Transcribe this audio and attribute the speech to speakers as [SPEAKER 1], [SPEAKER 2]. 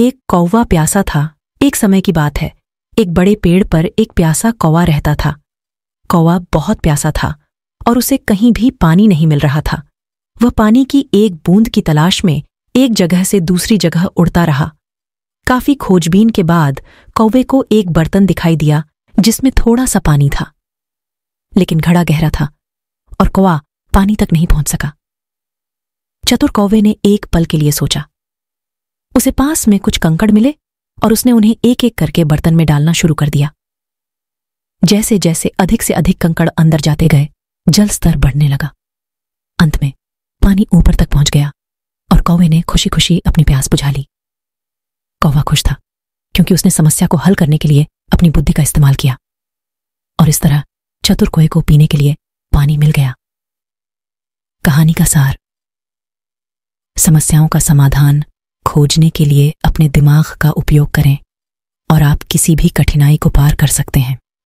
[SPEAKER 1] एक कौवा प्यासा था एक समय की बात है एक बड़े पेड़ पर एक प्यासा कौवा रहता था कौवा बहुत प्यासा था और उसे कहीं भी पानी नहीं मिल रहा था वह पानी की एक बूंद की तलाश में एक जगह से दूसरी जगह उड़ता रहा काफी खोजबीन के बाद कौवे को एक बर्तन दिखाई दिया जिसमें थोड़ा सा पानी था लेकिन घड़ा गहरा था और कौवा पानी तक नहीं पहुंच सका चतुर कौवे ने एक पल के लिए सोचा उसे पास में कुछ कंकड़ मिले और उसने उन्हें एक एक करके बर्तन में डालना शुरू कर दिया जैसे जैसे अधिक से अधिक कंकड़ अंदर जाते गए जल स्तर बढ़ने लगा अंत में पानी ऊपर तक पहुंच गया और कौवे ने खुशी खुशी अपनी प्यास बुझा ली कौवा खुश था क्योंकि उसने समस्या को हल करने के लिए अपनी बुद्धि का इस्तेमाल किया और इस तरह चतुर कोए को पीने के लिए पानी मिल गया कहानी का सार समस्याओं का समाधान खोजने के लिए अपने दिमाग का उपयोग करें और आप किसी भी कठिनाई को पार कर सकते हैं